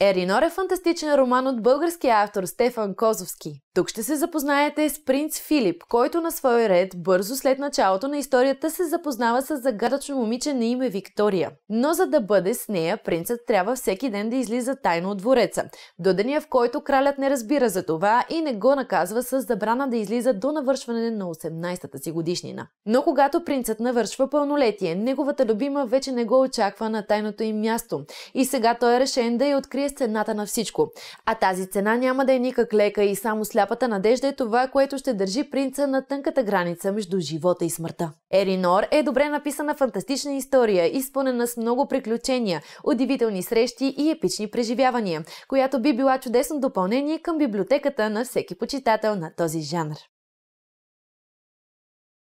Еринор е фантастичен роман от българския автор Стефан Козовски. Тук ще се запознаете с принц Филип, който на свой ред, бързо след началото на историята, се запознава с загадъчно момиче на име Виктория. Но за да бъде с нея, принцът трябва всеки ден да излиза тайно от двореца, до деня в който кралят не разбира за това и не го наказва с забрана да излиза до навършване на 18-та си годишнина. Но когато принцът навършва пълнолетие, неговата любима вече не го очаква на тайното им място и сега той е решен да я открие е цената на всичко. А тази цена няма да е никак лека и само сляпата надежда е това, което ще държи принца на тънката граница между живота и смъртта. Еринор е добре написана фантастична история, изпълнена с много приключения, удивителни срещи и епични преживявания, която би била чудесно допълнение към библиотеката на всеки почитател на този жанр.